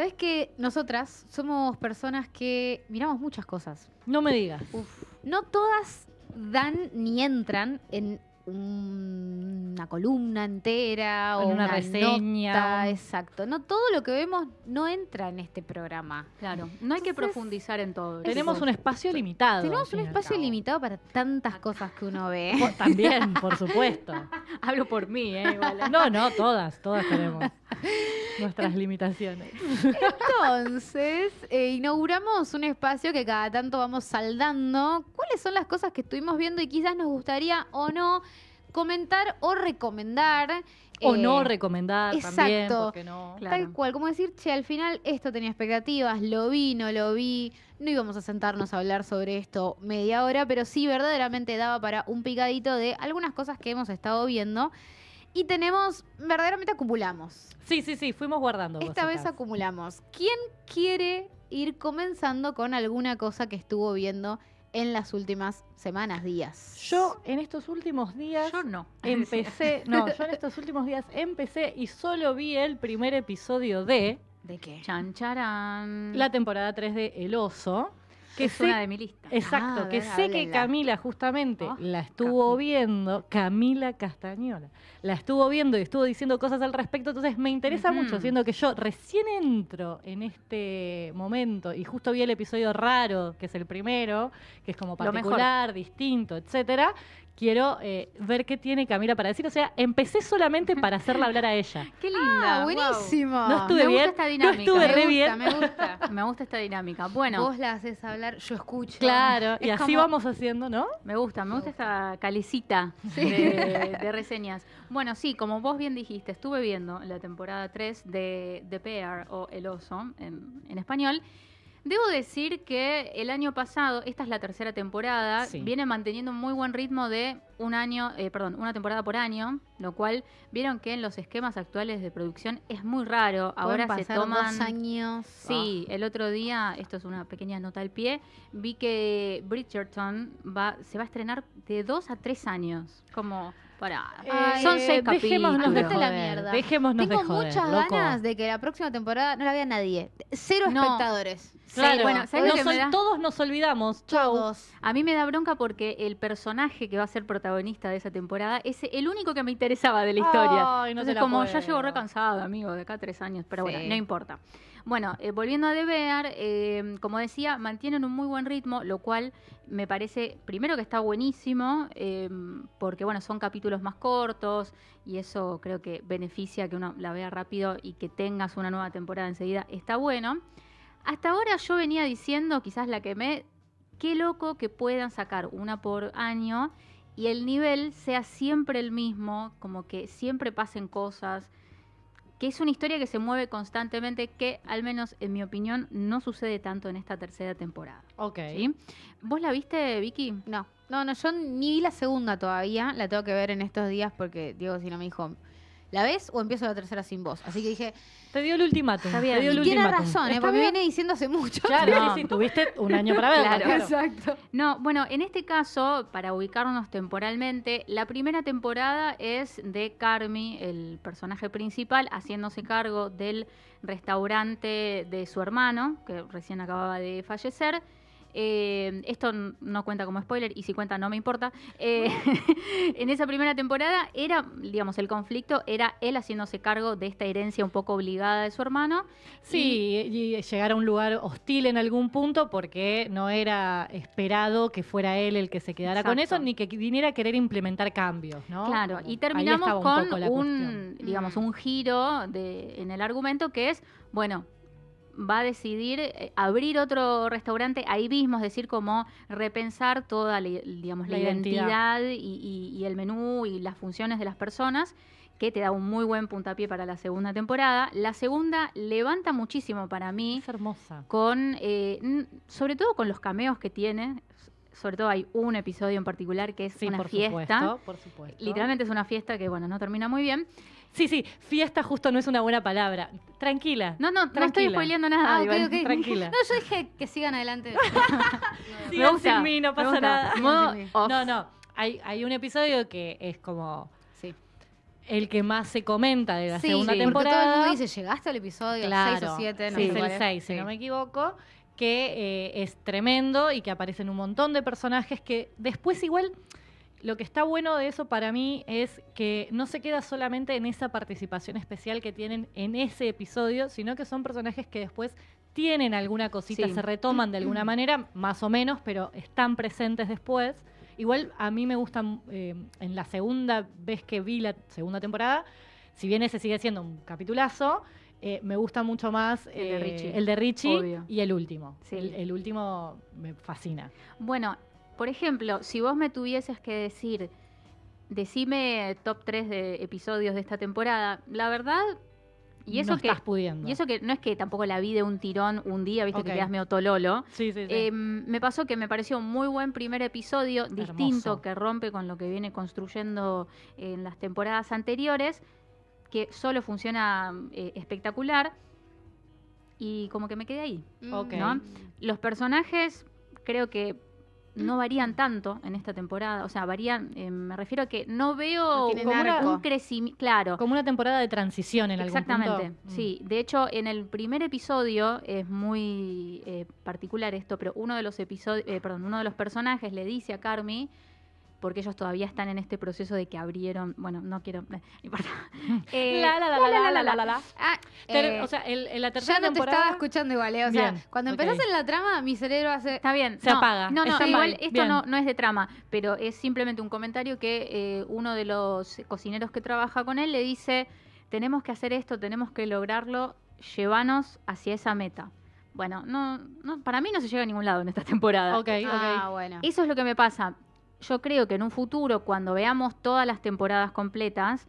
Sabes que nosotras somos personas que miramos muchas cosas. No me digas. No todas dan ni entran en una columna entera o una, una reseña. exacto. No todo lo que vemos no entra en este programa. Claro, no hay que profundizar en todo. Tenemos un espacio limitado. Tenemos un espacio limitado para tantas cosas que uno ve. también, por supuesto. Hablo por mí, ¿eh? No, no, todas, todas tenemos. nuestras limitaciones. Entonces, eh, inauguramos un espacio que cada tanto vamos saldando. ¿Cuáles son las cosas que estuvimos viendo y quizás nos gustaría o no comentar o recomendar? O no eh, recomendar exacto, también, porque no. Tal cual, como decir, che, al final esto tenía expectativas, lo vi, no lo vi, no íbamos a sentarnos a hablar sobre esto media hora, pero sí verdaderamente daba para un picadito de algunas cosas que hemos estado viendo. Y tenemos, verdaderamente acumulamos. Sí, sí, sí, fuimos guardando. Esta vez acumulamos. ¿Quién quiere ir comenzando con alguna cosa que estuvo viendo en las últimas semanas, días? Yo en estos últimos días... Yo no. Empecé, no, yo en estos últimos días empecé y solo vi el primer episodio de... ¿De qué? Chancharán. La temporada 3 de El Oso. Que sé, de mi lista. Exacto, ah, que sé que Camila justamente oh, la estuvo viendo, Camila Castañola, la estuvo viendo y estuvo diciendo cosas al respecto, entonces me interesa mucho, siendo que yo recién entro en este momento y justo vi el episodio raro, que es el primero, que es como particular, distinto, etcétera, quiero eh, ver qué tiene Camila para decir. O sea, empecé solamente para hacerla hablar a ella. ¡Qué linda! Ah, buenísimo. No estuve me Gusta esta dinámica. me gusta, Me gusta, me gusta esta dinámica. Bueno. Vos la haces hablar, yo escucho. Claro, y así vamos haciendo, ¿no? Me gusta, me gusta esta calecita de, reseñas. Bueno, sí, como vos bien dijiste, estuve viendo la temporada 3 de The Pear o El Oso en, en español. Debo decir que el año pasado, esta es la tercera temporada, viene manteniendo un muy buen ritmo de un año, eh, perdón, una temporada por año lo cual vieron que en los esquemas actuales de producción es muy raro. Ahora se toman dos años. Sí, ah. el otro día, esto es una pequeña nota al pie, vi que Bridgerton va, se va a estrenar de dos a tres años, como para son seis capítulos. Dejémonos de joder, la mierda. Dejémonos Tengo de joder, muchas ganas de que la próxima temporada no la vea nadie. Cero espectadores. Sí, bueno, Todos nos olvidamos. Chau. A mí me da bronca porque el personaje que va a ser protagonista de esa temporada es el único que me interesa va de la historia. no como ya llevo re amigo, de acá tres años, pero bueno, no importa. Bueno, eh, volviendo a Deber, eh, como decía, mantienen un muy buen ritmo, lo cual me parece, primero que está buenísimo, eh, porque bueno, son capítulos más cortos y eso creo que beneficia que uno la vea rápido y que tengas una nueva temporada enseguida, está bueno. Hasta ahora yo venía diciendo, quizás la quemé, qué loco que puedan sacar una por año y el nivel sea siempre el mismo, como que siempre pasen cosas, que es una historia que se mueve constantemente, que al menos en mi opinión no sucede tanto en esta tercera temporada. Ok. ¿Vos la viste, Vicky? No, no, no, yo ni vi la segunda todavía, la tengo que ver en estos días porque Diego si no me dijo, ¿la ves o empiezo la tercera sin voz? Así que dije. Te dio el ultimátum. Te dio el y tiene razón, ¿eh? viene diciéndose mucho. Claro, tuviste un año para verlo. exacto. No, bueno, en este caso, para ubicarnos temporalmente, la primera temporada es de Carmi, el personaje principal, haciéndose cargo del restaurante de su hermano, que recién acababa de fallecer eh, esto no cuenta como spoiler y si cuenta no me importa. Eh, en esa primera temporada era, digamos, el conflicto era él haciéndose cargo de esta herencia un poco obligada de su hermano. Sí, y, llegar a un lugar hostil en algún punto porque no era esperado que fuera él el que se quedara con eso ni que viniera a querer implementar cambios, Claro, y terminamos con un, digamos, un giro de, en el argumento que es, bueno, va a decidir eh, abrir otro restaurante ahí mismo, es decir, como repensar toda la, digamos, la, identidad, y, el menú y las funciones de las personas, que te da un muy buen puntapié para la segunda temporada. La segunda levanta muchísimo para mí. hermosa. Con, eh, sobre todo con los cameos que tiene sobre todo hay un episodio en particular que es sí, una por fiesta. Supuesto, por supuesto. Literalmente es una fiesta que, bueno, no termina muy bien. Sí, sí, fiesta justo no es una buena palabra. Tranquila. No, no, tranquila. no estoy spoileando nada. Ah, tranquila. No, yo dije que sigan adelante. no. Sigan sin mí, no pasa nada. no, no. Hay, hay un episodio que es como el que más se comenta de la segunda sí, temporada. Porque todo el mundo dice, llegaste al episodio 6 o 7, no sí, es el 6, si no me equivoco que eh, es tremendo y que aparecen un montón de personajes que después igual... Lo que está bueno de eso para mí es que no se queda solamente en esa participación especial que tienen en ese episodio, sino que son personajes que después tienen alguna cosita, se retoman de alguna manera, más o menos, pero están presentes después. Igual a mí me gustan, eh, en la segunda vez que vi la segunda temporada, si bien ese sigue siendo un capitulazo, eh, me gusta mucho más el de eh, Richie, el de Richie y el último. El, último me fascina. Bueno, por ejemplo, si vos me tuvieses que decir, decime top 3 de episodios de esta temporada, la verdad, y eso no que, estás pudiendo. Y eso que no es que tampoco la vi de un tirón un día, viste que quedas medio tololo. Sí, sí, sí. Em, me pasó que me pareció un muy buen primer episodio, distinto, que rompe con lo que viene construyendo eh, en las temporadas anteriores que solo funciona eh, espectacular. Y como que me quedé ahí. Mm. Los personajes creo que no varían tanto en esta temporada. O sea, varían, eh, me refiero a que no veo como un crecimiento, claro. Como una temporada de transición en Exactamente, algún punto. Mm. sí. De hecho, en el primer episodio es muy eh, particular esto, pero uno de los episodios, perdón, uno de los personajes le dice a Carmi porque ellos todavía están en este proceso de que abrieron, bueno, no quiero, no importa. Eh, la, la, la, la, la, la, la, la, ah, eh, o sea, el, la tercera ya no te estaba escuchando igual, eh. o sea, cuando empezás en la trama, mi cerebro hace... Está bien. Se apaga. No, no, igual esto no, es de trama, pero es simplemente un comentario que eh, uno de los cocineros que trabaja con él le dice, tenemos que hacer esto, tenemos que lograrlo, llévanos hacia esa meta bueno, no, para mí no se llega a ningún lado en esta temporada. Ok, ah, Bueno. Eso es lo que me pasa yo creo que en un futuro, cuando veamos todas las temporadas completas,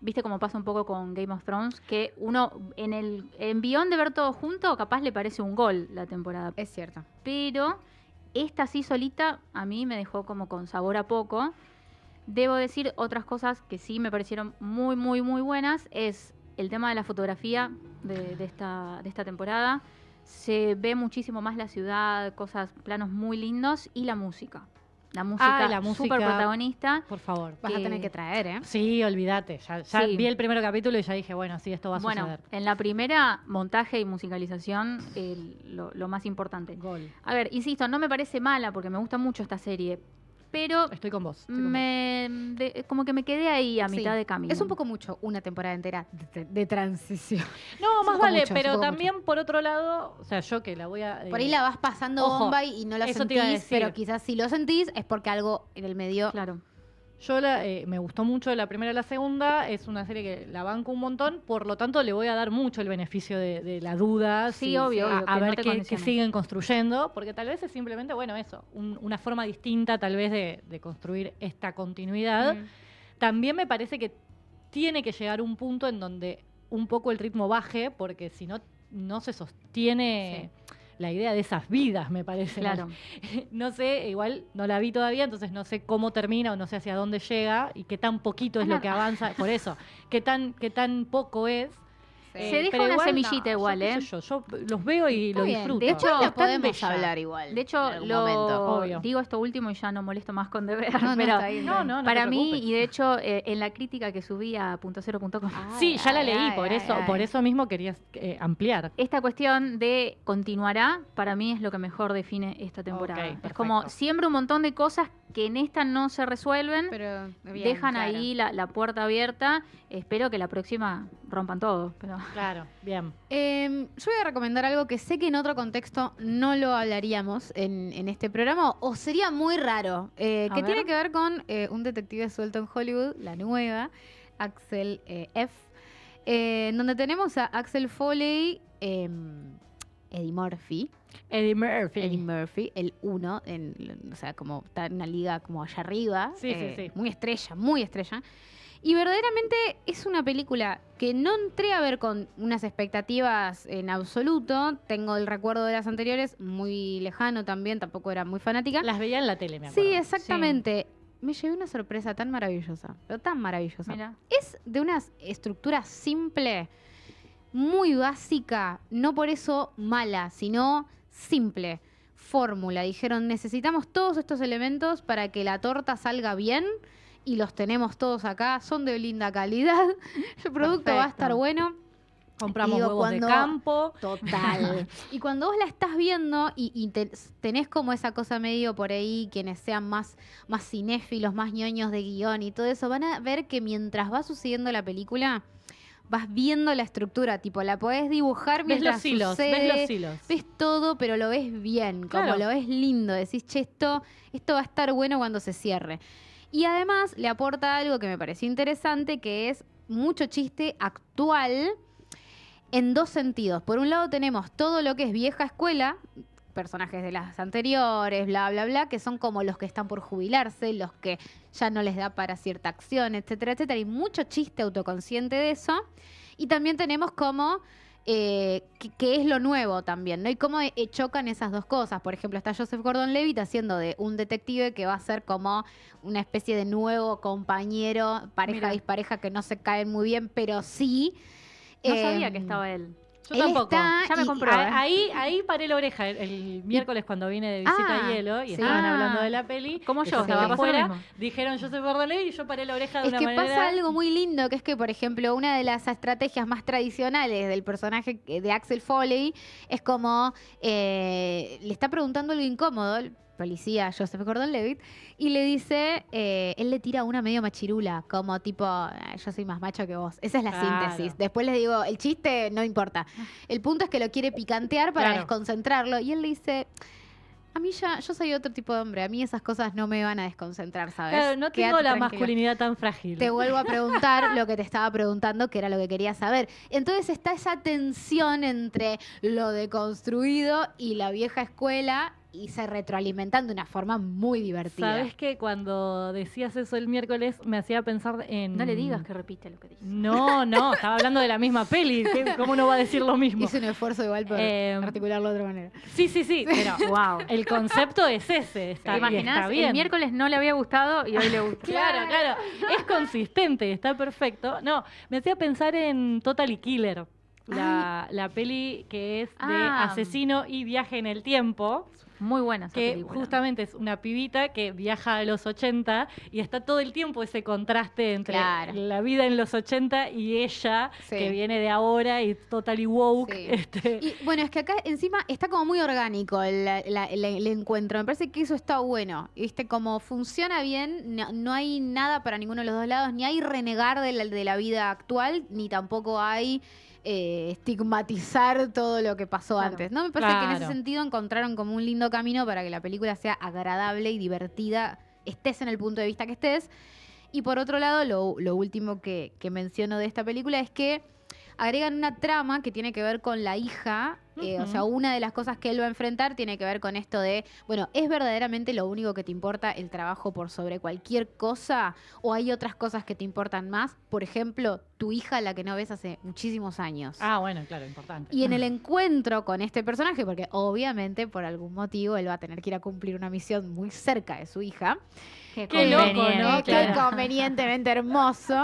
viste cómo pasa un poco con Game of Thrones, que uno en el envión de ver todo junto, capaz le parece un gol la temporada. Es cierto. Pero esta sí solita a mí me dejó como con sabor a poco. Debo decir otras cosas que sí me parecieron muy, muy, muy buenas. Es el tema de la fotografía de, de esta, de esta temporada. Se ve muchísimo más la ciudad, cosas, planos muy lindos y la música la música, la música super protagonista. Por favor. Vas a tener que traer, ¿eh? Sí, olvídate. Ya, vi el primer capítulo y ya dije, bueno, sí, esto va a bueno, En la primera, montaje y musicalización, lo, lo, más importante. Gol. A ver, insisto, no me parece mala porque me gusta mucho esta serie, pero... Estoy con vos. como que me quedé ahí a mitad de camino. Es un poco mucho una temporada entera de, transición. No, más vale, pero también por otro lado, o sea, yo que la voy a... por ahí eh, la vas pasando bomba y no la sentís, pero quizás si lo sentís es porque algo en el medio... Claro. Yo eh, me gustó mucho la primera y la segunda, es una serie que la banco un montón, por lo tanto le voy a dar mucho el beneficio de, la duda, sí, obvio, a, ver qué, siguen construyendo, porque tal vez es simplemente, bueno, eso, una forma distinta tal vez de, construir esta continuidad. Mm. También me parece que tiene que llegar un punto en donde un poco el ritmo baje, porque si no, no se sostiene la idea de esas vidas, me parece. No sé, igual no la vi todavía, entonces no sé cómo termina o no sé hacia dónde llega y qué tan poquito es lo que avanza. Por eso, qué tan, qué tan poco es se deja una semillita igual, ¿eh? Yo, los veo y disfruto. de hecho, podemos hablar igual. De hecho, lo digo esto último y ya no molesto más con deber, No, pero para mí, y de hecho, eh, en la crítica que subí a .0.com, Sí, ya la leí, por eso, por eso mismo querías eh, ampliar. esta cuestión de continuará, para mí es lo que mejor define esta temporada. es como siembra un montón de cosas que en esta no se resuelven, Pero dejan ahí la puerta abierta. Espero que la próxima rompan todo. Pero... Claro, bien. Em, yo voy a recomendar algo que sé que en otro contexto no lo hablaríamos en, este programa, o sería muy raro, eh, que tiene que ver con eh, un detective suelto en Hollywood, la nueva, Axel eh, F., en donde tenemos a Axel Foley, em, Eddie Murphy. Eddie Murphy. Eddie Murphy, el uno, en, o sea, como está en una liga como allá arriba. Sí, sí, Muy estrella, muy estrella. Y verdaderamente es una película que no entré a ver con unas expectativas en absoluto. Tengo el recuerdo de las anteriores, muy lejano también, tampoco era muy fanática. Las veía en la tele, me acuerdo. Sí, exactamente. Me llevé una sorpresa tan maravillosa, pero tan maravillosa. Es de una estructura simple, muy básica, no por eso mala, sino simple. Fórmula, dijeron, necesitamos todos estos elementos para que la torta salga bien y los tenemos todos acá, son de linda calidad, el producto va a estar bueno. Compramos huevos de campo. Total. y cuando vos la estás viendo y, tenés como esa cosa medio por ahí, quienes sean más, más cinéfilos, más ñoños de guión y todo eso, van a ver que mientras va sucediendo la película, vas viendo la estructura, tipo, la podés dibujar mientras ves los hilos, ves los hilos. Ves todo, pero lo ves bien, como lo ves lindo, decís, che, esto, esto va a estar bueno cuando se cierre. Y además le aporta algo que me pareció interesante, que es mucho chiste actual en dos sentidos. Por un lado tenemos todo lo que es vieja escuela, personajes de las anteriores, bla, bla, bla, que son como los que están por jubilarse, los que ya no les da para cierta acción, etcétera, etcétera. Y mucho chiste autoconsciente de eso. Y también tenemos como eh, es lo nuevo también, ¿no? Y cómo eh, chocan esas dos cosas. Por ejemplo, está Joseph Gordon Levitt haciendo de un detective que va a ser como una especie de nuevo compañero, pareja dispareja que no se caen muy bien, pero sí. No sabía eh, que estaba él. Yo tampoco. ya me Ahí, ahí paré la oreja el, miércoles cuando vine de visita a ah, Hielo y estaban ah. hablando de la peli. Como yo, estaba afuera, dijeron yo soy Bordelé y yo paré la oreja de es una manera. Es que pasa algo muy lindo, que es que, por ejemplo, una de las estrategias más tradicionales del personaje de Axel Foley es como eh, le está preguntando algo incómodo policía Joseph Gordon Levitt, y le dice, eh, él le tira una medio machirula, como tipo, ah, yo soy más macho que vos. Esa es la síntesis. Después les digo, el chiste no importa. El punto es que lo quiere picantear para desconcentrarlo, y él le dice... A mí ya, yo soy otro tipo de hombre. A mí esas cosas no me van a desconcentrar, ¿sabes? Claro, no tengo la masculinidad tan frágil. Te vuelvo a preguntar lo que te estaba preguntando, que era lo que quería saber. Entonces está esa tensión entre lo deconstruido y la vieja escuela y se retroalimentan de una forma muy divertida. Sabes que cuando decías eso el miércoles me hacía pensar en. No le digas que repite lo que dices. No, no, estaba hablando de la misma peli. ¿Cómo no va a decir lo mismo? Hice un esfuerzo igual por em, articularlo de otra manera. Sí, sí, sí, pero wow. El concepto es ese. Está, ¿Te imaginás? El miércoles no le había gustado y hoy le gusta. claro, claro. Es consistente, está perfecto. No, me hacía pensar en Totally Killer. La, la, peli que es de ah. asesino y viaje en el tiempo. Muy buena que justamente es una pibita que viaja a los 80 y está todo el tiempo ese contraste entre la vida en los 80 y ella que viene de ahora y totally woke. Este. Y bueno, es que acá encima está como muy orgánico el, encuentro. Me parece que eso está bueno. ¿Viste? Como funciona bien, no, hay nada para ninguno de los dos lados, ni hay renegar de la, de la vida actual, ni tampoco hay eh, estigmatizar todo lo que pasó antes. ¿no? Me parece que en ese sentido encontraron como un lindo camino para que la película sea agradable y divertida, estés en el punto de vista que estés. Y por otro lado, lo, último que menciono de esta película es que agregan una trama que tiene que ver con la hija eh, o sea, una de las cosas que él va a enfrentar tiene que ver con esto de, bueno, ¿es verdaderamente lo único que te importa el trabajo por sobre cualquier cosa? ¿O hay otras cosas que te importan más? Por ejemplo, tu hija, la que no ves hace muchísimos años. Ah, bueno, claro, importante. Y en el encuentro con este personaje, porque obviamente por algún motivo él va a tener que ir a cumplir una misión muy cerca de su hija. Qué, eh, loco, ¿no? Eh, qué convenientemente hermoso.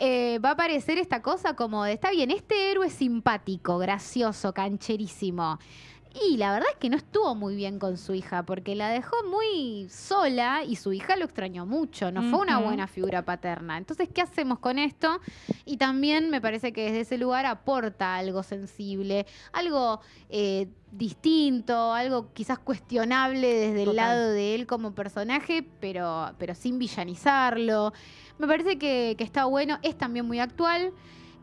va a aparecer esta cosa como de, está bien, este héroe es simpático, gracioso, cancherito y la verdad es que no estuvo muy bien con su hija, porque la dejó muy sola y su hija lo extrañó mucho, no fue una buena figura paterna. Entonces, ¿qué hacemos con esto? Y también me parece que desde ese lugar aporta algo sensible, algo eh, distinto, algo quizás cuestionable desde el lado de él como personaje, pero, pero sin villanizarlo. Me parece que, está bueno, es también muy actual.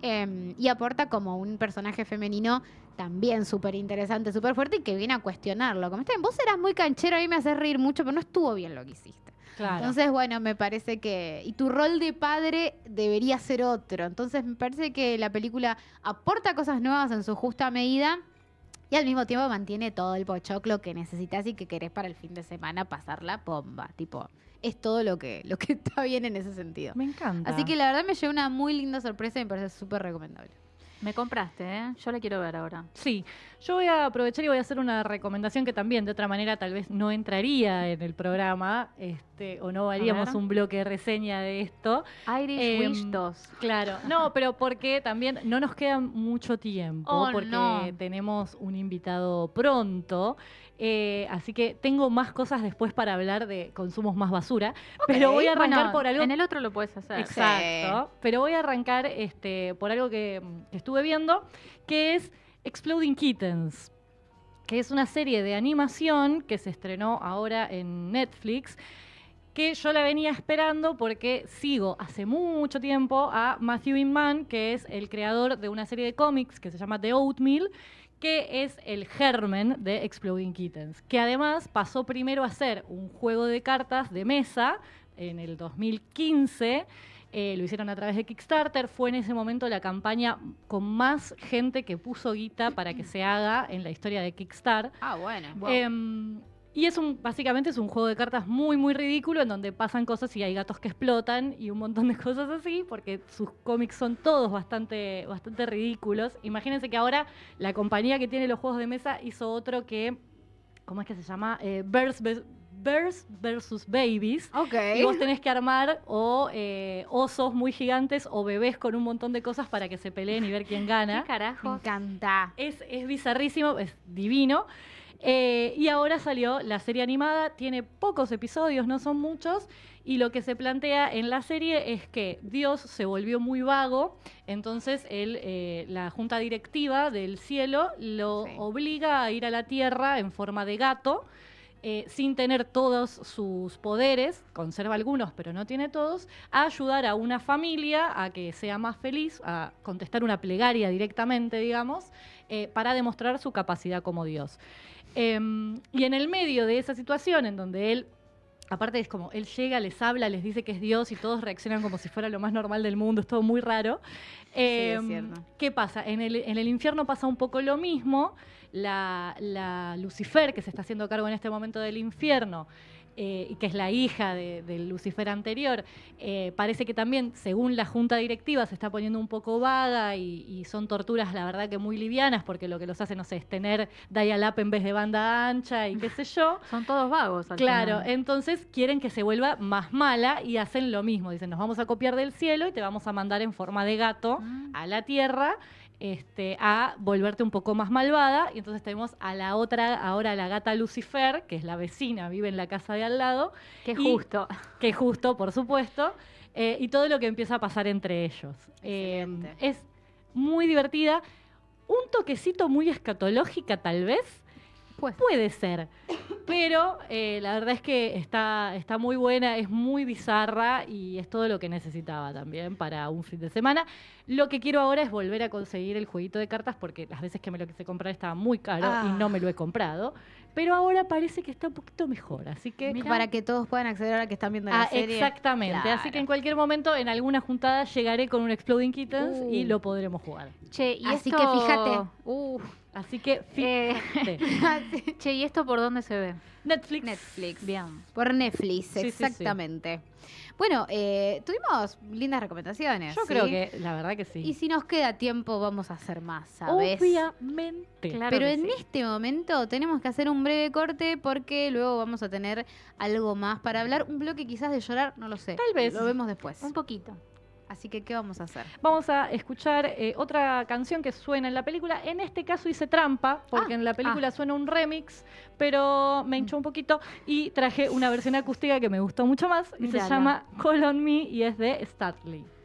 Em, y aporta como un personaje femenino también súper interesante, súper fuerte y que viene a cuestionarlo. Como está, vos eras muy canchero y me haces reír mucho, pero no estuvo bien lo que hiciste. Entonces, bueno, me parece que. Y tu rol de padre debería ser otro. Entonces, me parece que la película aporta cosas nuevas en su justa medida. Y al mismo tiempo mantiene todo el pochoclo que necesitas y que querés para el fin de semana pasar la bomba. Tipo, es todo lo que, lo que está bien en ese sentido. Me encanta. Así que la verdad me llevó una muy linda sorpresa y me parece súper recomendable. Me compraste, ¿eh? Yo la quiero ver ahora. Sí, yo voy a aprovechar y voy a hacer una recomendación que también de otra manera tal vez no entraría en el programa. Este, o no haríamos un bloque de reseña de esto. Irish eh, Claro, no, pero porque también no nos queda mucho tiempo, oh, porque tenemos un invitado pronto. Eh, así que tengo más cosas después para hablar de consumos más basura. Pero voy a arrancar por algo. En el otro lo puedes hacer. Exacto. Pero voy a arrancar este, por algo que estuve viendo, que es Exploding Kittens que es una serie de animación que se estrenó ahora en Netflix que yo la venía esperando porque sigo hace mucho tiempo a Matthew Inman, que es el creador de una serie de cómics que se llama The Oatmeal, que es el germen de Exploding Kittens, que además pasó primero a ser un juego de cartas de mesa en el 2015. Eh, lo hicieron a través de Kickstarter, fue en ese momento la campaña con más gente que puso guita para que se haga en la historia de Kickstarter. Ah, bueno. Wow. Em, y es un, básicamente es un juego de cartas muy, muy ridículo en donde pasan cosas y hay gatos que explotan y un montón de cosas así, porque sus cómics son todos bastante, bastante ridículos. Imagínense que ahora la compañía que tiene los juegos de mesa hizo otro que, ¿cómo es que se llama? Birds eh, Bears, versus Babies. Y vos tenés que armar o eh, osos muy gigantes o bebés con un montón de cosas para que se peleen y ver quién gana. ¿Qué carajo? Me encanta. Es, es bizarrísimo, es divino. Eh, y ahora salió la serie animada, tiene pocos episodios, no son muchos, y lo que se plantea en la serie es que Dios se volvió muy vago, entonces eh, la junta directiva del cielo lo obliga a ir a la tierra en forma de gato. Eh, sin tener todos sus poderes, conserva algunos pero no tiene todos, a ayudar a una familia a que sea más feliz, a contestar una plegaria directamente, digamos, para demostrar su capacidad como Dios. Em, y en el medio de esa situación, en donde él Aparte es como, él llega, les habla, les dice que es Dios y todos reaccionan como si fuera lo más normal del mundo, es todo muy raro. Em, ¿Qué pasa? En el, infierno pasa un poco lo mismo. la Lucifer, que se está haciendo cargo en este momento del infierno, eh, y que es la hija de, del Lucifer anterior, eh, parece que también, según la junta directiva, se está poniendo un poco vaga y, son torturas, la verdad, que muy livianas, porque lo que los hace, no sé, es tener dial-up en vez de banda ancha y qué sé yo. son todos vagos, Claro, entonces quieren que se vuelva más mala y hacen lo mismo. Dicen, nos vamos a copiar del cielo y te vamos a mandar en forma de gato ah. a la tierra. Este, a volverte un poco más malvada. Y entonces tenemos a la otra, ahora la gata Lucifer, que es la vecina, vive en la casa de al lado. Que justo. Que justo, por supuesto. Eh, y todo lo que empieza a pasar entre ellos. Eh, es muy divertida. Un toquecito muy escatológica, tal vez. Puede ser. Pero eh, la verdad es que está, está muy buena, es muy bizarra y es todo lo que necesitaba también para un fin de semana. Lo que quiero ahora es volver a conseguir el jueguito de cartas porque las veces que me lo quise comprar estaba muy caro y no me lo he ah. comprado. Pero ahora parece que está un poquito mejor, así que... Para que todos puedan acceder lo que están viendo la ah, Exactamente, así que en cualquier momento, en alguna juntada, llegaré con un Exploding Kittens y uh. lo podremos jugar. Che, y así que fíjate. Así que eh, ah, che, ¿y esto por dónde se ve? Netflix. Netflix. Bien. Por Netflix, exactamente. Bueno, eh, tuvimos lindas recomendaciones. Yo creo que, la verdad que sí. Y si nos queda tiempo, vamos a hacer más, ¿sabes? Obviamente. Claro Pero en este momento tenemos que hacer un breve corte porque luego vamos a tener algo más para hablar. Un bloque quizás de llorar, no lo sé. Tal vez. Lo vemos después. Un poquito. Así que, ¿qué vamos a hacer? Vamos a escuchar eh, otra canción que suena en la película. En este caso hice trampa, porque ah, en la película ah. suena un remix, pero me hinchó un poquito y traje una versión acústica que me gustó mucho más, y se llama Call on Me y es de Statley.